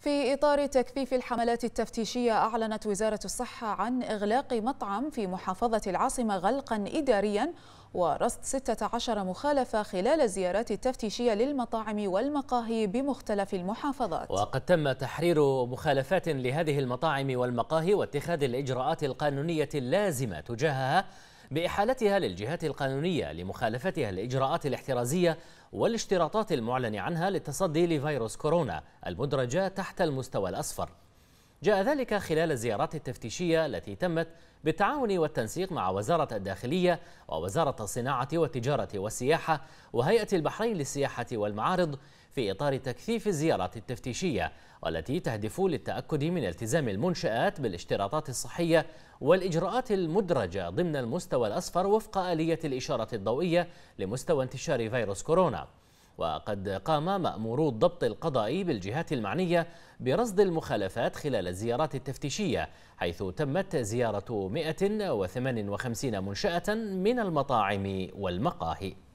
في إطار تكثيف الحملات التفتيشية أعلنت وزارة الصحة عن إغلاق مطعم في محافظة العاصمة غلقا إداريا ورصد 16 مخالفة خلال الزيارات التفتيشية للمطاعم والمقاهي بمختلف المحافظات وقد تم تحرير مخالفات لهذه المطاعم والمقاهي واتخاذ الإجراءات القانونية اللازمة تجاهها بإحالتها للجهات القانونية لمخالفتها الإجراءات الاحترازية والاشتراطات المعلن عنها للتصدي لفيروس كورونا المدرجة تحت المستوى الأصفر جاء ذلك خلال الزيارات التفتيشية التي تمت بالتعاون والتنسيق مع وزارة الداخلية ووزارة الصناعة والتجارة والسياحة وهيئة البحرين للسياحة والمعارض في إطار تكثيف الزيارات التفتيشية والتي تهدف للتأكد من التزام المنشآت بالاشتراطات الصحية والإجراءات المدرجة ضمن المستوى الأصفر وفق آلية الإشارة الضوئية لمستوى انتشار فيروس كورونا وقد قام مأمورو الضبط القضائي بالجهات المعنية برصد المخالفات خلال الزيارات التفتيشية حيث تمت زيارة 158 منشأة من المطاعم والمقاهي